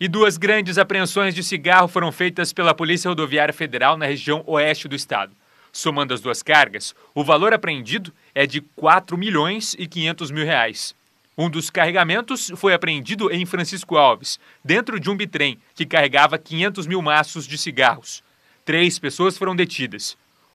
E duas grandes apreensões de cigarro foram feitas pela Polícia Rodoviária Federal na região oeste do estado. Somando as duas cargas, o valor apreendido é de 4 milhões e 500 mil reais. Um dos carregamentos foi apreendido em Francisco Alves, dentro de um bitrem que carregava 500 mil maços de cigarros. Três pessoas foram detidas.